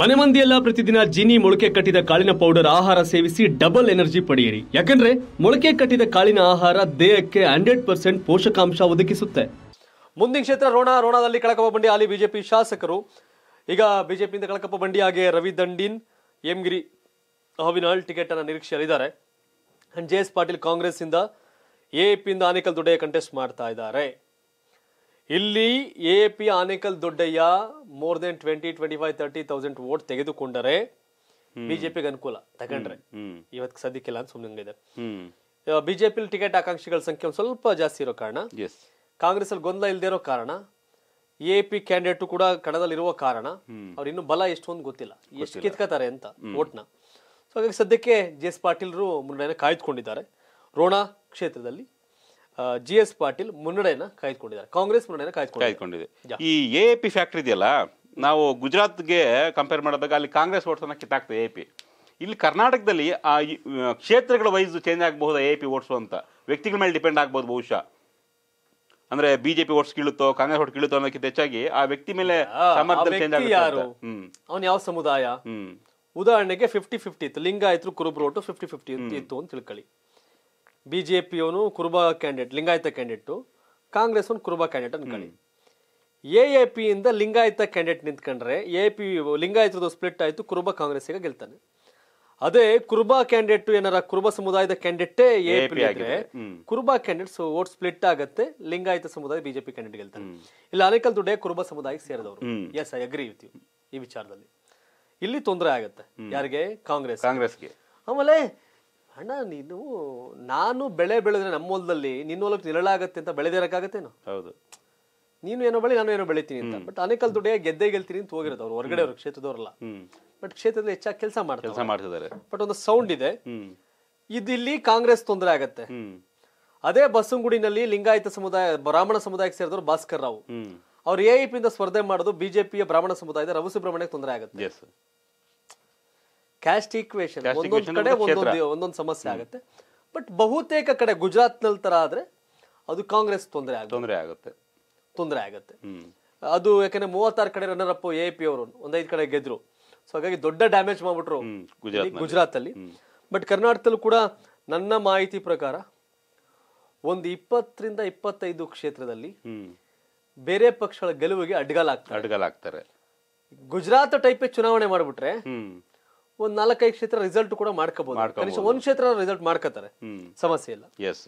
ಮನೆ ಮಂದಿಯೆಲ್ಲ ಪ್ರತಿದಿನ ಜಿನಿ ಮೊಳಕೆ ಕಟ್ಟಿದ ಕಾಳಿನ ಪೌಡರ್ ಆಹಾರ ಸೇವಿಸಿ ಡಬಲ್ ಎನರ್ಜಿ ಪಡೆಯಿರಿ ಯಾಕಂದ್ರೆ ಮೊಳಕೆ ಕಟ್ಟಿದ ಕಾಳಿನ ಆಹಾರ ದೇಹಕ್ಕೆ ಹಂಡ್ರೆಡ್ ಪರ್ಸೆಂಟ್ ಪೋಷಕಾಂಶ ಒದಗಿಸುತ್ತೆ ಮುಂದಿನ ಕ್ಷೇತ್ರ ರೋಣ ರೋಣದಲ್ಲಿ ಕಳಕಪ್ಪ ಬಂಡಿ ಅಲ್ಲಿ ಬಿಜೆಪಿ ಶಾಸಕರು ಈಗ ಬಿಜೆಪಿಯಿಂದ ಕಳಕಪ್ಪ ಬಂಡಿ ಹಾಗೆ ರವಿ ದಂಡಿನ್ ಎಂಗಿರಿ ಅವಿನಾಳ್ ಟಿಕೆಟ್ ಅನ್ನ ನಿರೀಕ್ಷೆಯಲ್ಲಿದ್ದಾರೆ ಜೆ ಎಸ್ ಪಾಟೀಲ್ ಕಾಂಗ್ರೆಸ್ ಇಂದ ಎ ಪಿಯಿಂದ ಆನೇಕಲ್ ದೊಡ್ಡಯ್ಯ ಕಂಟೆಸ್ಟ್ ಮಾಡ್ತಾ ಇದ್ದಾರೆ ಇಲ್ಲಿ A P Anekal Doddaiah more than twenty twenty five thirty thousand vote ತೆಗೆದುಕೊಂಡರೆ ಬಿಜೆಪಿಗೆ ಅನುಕೂಲ ತಗೊಂಡ್ರೆ ಇವತ್ತು ಸದ್ಯಕ್ಕಿಲ್ಲ ಅಂತ ಸುಮ್ಮನೆ ಇದೆ ಬಿಜೆಪಿ ಟಿಕೆಟ್ ಆಕಾಂಕ್ಷಿಗಳ ಸಂಖ್ಯೆ ಒಂದು ಸ್ವಲ್ಪ ಜಾಸ್ತಿ ಇರೋ ಕಾರಣ ಕಾಂಗ್ರೆಸ್ ಅಲ್ಲಿ ಗೊಂದಲ ಇಲ್ಲದೆ ಇರೋ ಕಾರಣ ಎ ಪಿ ಕ್ಯಾಂಡಿಡೇಟ್ ಕೂಡ ಕಣದಲ್ಲಿರುವ ಕಾರಣ ಅವ್ರು ಇನ್ನು ಬಲ ಎಷ್ಟು ಗೊತ್ತಿಲ್ಲ ಎಷ್ಟು ಕಿತ್ಕೋತಾರೆ ಅಂತ ವೋಟ್ನ ಸೊ ಹಾಗಾಗಿ ಸದ್ಯಕ್ಕೆ ಜೆ ಎಸ್ ಪಾಟೀಲ್ರು ಮುನ್ನಡೆಯನ್ನು ಕಾಯ್ದುಕೊಂಡಿದ್ದಾರೆ ರೋಣ ಕ್ಷೇತ್ರದಲ್ಲಿ ಜಿ ಎಸ್ ಪಾಟೀಲ್ ಮುನ್ನಡೆಯನ್ನ ಕಾಯ್ದುಕೊಂಡಿದ್ದಾರೆ ಕಾಂಗ್ರೆಸ್ ಮುನ್ನಡೆಯನ್ನ ಕಾಯ್ದುಕೊಂಡಿದೆ ಈ ಎ ಪಿ ಫ್ಯಾಕ್ಟ್ರಿ ಇದೆಯಲ್ಲ ನಾವು ಗುಜರಾತ್ಗೆ ಕಂಪೇರ್ ಮಾಡಿದಾಗ ಅಲ್ಲಿ ಕಾಂಗ್ರೆಸ್ ಅನ್ನ ಕಿತ್ತಾಕ್ತದೆ ಎ ಪಿ ಇಲ್ಲಿ ಕರ್ನಾಟಕದಲ್ಲಿ ಆ ಕ್ಷೇತ್ರಗಳ ವೈಸ್ ಚೇಂಜ್ ಆಗಬಹುದು ಎ ಪಿ ಓಟ್ಸು ಅಂತ ವ್ಯಕ್ತಿಗಳ ಮೇಲೆ ಡಿಪೆಂಡ್ ಆಗ್ಬಹುದು ಬಹುಶಃ ಅಂದ್ರೆ ಬಿಜೆಪಿ ಓಟ್ಸ್ ಕೀಳುತ್ತೋ ಕಾಂಗ್ರೆಸ್ ಓಟ್ ಕೀಳುತ್ತೋ ಅನ್ನೋಕ್ಕಿಂತ ಹೆಚ್ಚಾಗಿ ಆ ವ್ಯಕ್ತಿ ಮೇಲೆ ಚೇಂಜ್ ಅವನು ಯಾವ ಸಮುದಾಯ ಉದಾಹರಣೆಗೆ ಫಿಫ್ಟಿ ಫಿಫ್ಟಿ ಇತ್ತು ಲಿಂಗಾಯತರು ಕುರುಬ್ರು ಓಟು ಫಿಫ್ಟಿ ಫಿಫ್ಟಿ ಇತ್ತು ಅಂತ ತಿಳ್ಕೊಳ್ಳಿ ಬಿ ಜೆ ಅವನು ಕುರುಬ ಕ್ಯಾಂಡಿಡೇಟ್ ಲಿಂಗಾಯತ ಕ್ಯಾಂಡಿಡೇಟು ಕಾಂಗ್ರೆಸ್ ಅವ್ನು ಕುರುಬ ಕ್ಯಾಂಡಿಡೇಟ್ ಅನ್ಕೊಳ್ಳಿ ಎ ಎ ಇಂದ ಲಿಂಗಾಯತ ಕ್ಯಾಂಡಿಡೇಟ್ ನಿಂತ್ಕೊಂಡ್ರೆ ಎ ಪಿ ಲಿಂಗಾಯತದ ಸ್ಪ್ಲಿಟ್ ಆಯಿತು ಕುರುಬ ಈಗ ಗೆಲ್ತಾನೆ ಅದೇ ಕುರುಬ ಕ್ಯಾಂಡಿಡೇಟ್ ಏನಾರ ಕುರುಬ ಸಮುದಾಯದ ಕ್ಯಾಂಡಿಡೇಟೇ ಎ ಪಿ ಆದ್ರೆ ಕುರುಬ ಕ್ಯಾಂಡಿಡೇಟ್ಸ್ ಓಟ್ ಸ್ಪ್ಲಿಟ್ ಆಗುತ್ತೆ ಲಿಂಗಾಯತ ಸಮುದಾಯ ಬಿಜೆಪಿ ಕ್ಯಾಂಡಿಡೇಟ್ ಗೆಲ್ತಾನೆ ಇಲ್ಲ ಅನೇಕಲ್ ದುಡ್ಡೆ ಕುರುಬ ಸಮುದಾಯಕ್ಕೆ ಸೇರಿದವರು S I agree with you ಈ ವಿಚಾರದಲ್ಲಿ ಇಲ್ಲಿ ತೊಂದರೆ ಆಗುತ್ತೆ ಯಾರಿಗೆ ಕಾಂಗ್ರೆಸ್ ಕಾಂಗ್ರೆಸ್ಗೆ ಆಮೇಲೆ ಅಣ್ಣ ನೀನು ನಾನು ಬೆಳೆ ಬೆಳೆದ್ರೆ ನಮ್ಮ ಹೊಲದಲ್ಲಿ ನಿನ್ನ ಹೊಲಕ್ಕೆ ನಿರಳಾಗತ್ತೆ ಅಂತ ಬೆಳೆದಿರಕ್ಕಾಗತ್ತೇನು ಹೌದು ನೀನು ಏನೋ ಬೆಳೆ ನಾನು ಏನೋ ಬೆಳಿತೀನಿ ಅಂತ ಬಟ್ ಅನೇಕಲ್ ದುಡ್ಡೆ ಗೆದ್ದೆ ಗೆಲ್ತೀನಿ ಅಂತ ಹೋಗಿರೋದು ಅವ್ರು ಹೊರಗಡೆ ಅವ್ರ ಕ್ಷೇತ್ರದವ್ರಲ್ಲ ಬಟ್ ಕ್ಷೇತ್ರದಲ್ಲಿ ಹೆಚ್ಚಾಗಿ ಕೆಲಸ ಮಾಡ್ತಾರೆ ಬಟ್ ಒಂದು ಸೌಂಡ್ ಇದೆ ಇದಿಲ್ಲಿ ಕಾಂಗ್ರೆಸ್ ತೊಂದರೆ ಆಗತ್ತೆ ಅದೇ ಬಸ್ಸಂಗುಡಿನಲ್ಲಿ ಲಿಂಗಾಯತ ಸಮುದಾಯ ಬ್ರಾಹ್ಮಣ ಸಮುದಾಯಕ್ಕೆ ಸೇರಿದವರು ಭಾಸ್ಕರ್ ರಾವ್ ಅವ್ರು ಎ ಸ್ಪರ್ಧೆ ಮಾಡೋದು ಬಿಜೆಪಿಯ ಬ್ರಾಹ್ಮಣ ಸಮುದಾಯದ ರಘು ತೊಂದರೆ ಆಗುತ್ತೆ ಕ್ಯಾಸ್ಟ್ ಈಕ್ವೇಶನ್ ಒಂದೊಂದು ಕಡೆ ಒಂದೊಂದು ಒಂದೊಂದು ಸಮಸ್ಯೆ ಆಗುತ್ತೆ ಬಟ್ ಬಹುತೇಕ ಕಡೆ ಗುಜರಾತ್ನಲ್ಲಿ ತರ ಆದ್ರೆ ಅದು ಕಾಂಗ್ರೆಸ್ ತೊಂದರೆ ಆಗುತ್ತೆ ತೊಂದರೆ ಆಗುತ್ತೆ ತೊಂದರೆ ಆಗುತ್ತೆ ಅದು ಯಾಕಂದ್ರೆ ಮೂವತ್ತಾರು ಕಡೆ ರನ್ನರ್ ಅಪ್ ಎ ಪಿ ಅವರು ಒಂದೈದು ಕಡೆ ಗೆದ್ರು ಸೊ ಹಾಗಾಗಿ ದೊಡ್ಡ ಡ್ಯಾಮೇಜ್ ಮಾಡ್ಬಿಟ್ರು ಗುಜರಾತ್ ಅಲ್ಲಿ ಬಟ್ ಕರ್ನಾಟಕದಲ್ಲೂ ಕೂಡ ನನ್ನ ಮಾಹಿತಿ ಪ್ರಕಾರ ಒಂದು ಇಪ್ಪತ್ತರಿಂದ ಇಪ್ಪತ್ತೈದು ಕ್ಷೇತ್ರದಲ್ಲಿ ಬೇರೆ ಪಕ್ಷಗಳ ಗೆಲುವಿಗೆ ಅಡ್ಗಲಾಗ್ತಾರೆ ಅಡ್ಗಲಾಗ್ತಾರೆ ಗುಜರಾತ್ ಟೈಪೇ ಚುನಾವಣೆ ಮಾಡ್ಬಿಟ್ರೆ ಒಂದ್ ನಾಲ್ಕೈದು ಕ್ಷೇತ್ರ ರಿಸಲ್ಟ್ ಕೂಡ ಮಾಡ್ಕೋಬಹುದು ಕನಿಷ್ಠ ಕ್ಷೇತ್ರ ರಿಸಲ್ಟ್ ಮಾಡ್ಕೋತಾರೆ ಸಮಸ್ಯೆ ಇಲ್ಲ ಎಸ್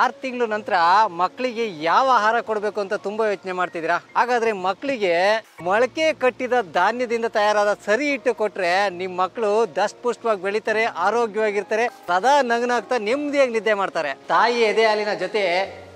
ಆರು ತಿಂಗಳ ನಂತರ ಮಕ್ಕಳಿಗೆ ಯಾವ ಆಹಾರ ಕೊಡಬೇಕು ಅಂತ ತುಂಬಾ ಯೋಚನೆ ಮಾಡ್ತಿದ್ದೀರಾ ಹಾಗಾದ್ರೆ ಮಕ್ಕಳಿಗೆ ಮೊಳಕೆ ಕಟ್ಟಿದ ಧಾನ್ಯದಿಂದ ತಯಾರಾದ ಸರಿ ಇಟ್ಟು ಕೊಟ್ರೆ ನಿಮ್ಮ ಮಕ್ಕಳು ದಷ್ಟ ಪುಷ್ಟವಾಗಿ ಬೆಳಿತಾರೆ ಆರೋಗ್ಯವಾಗಿರ್ತಾರೆ ಸದಾ ನಗನಾಗ್ತಾ ನೆಮ್ಮದಿಯಾಗಿ ನಿದ್ದೆ ಮಾಡ್ತಾರೆ ತಾಯಿ ಎದೆ ಹಾಲಿನ ಜೊತೆ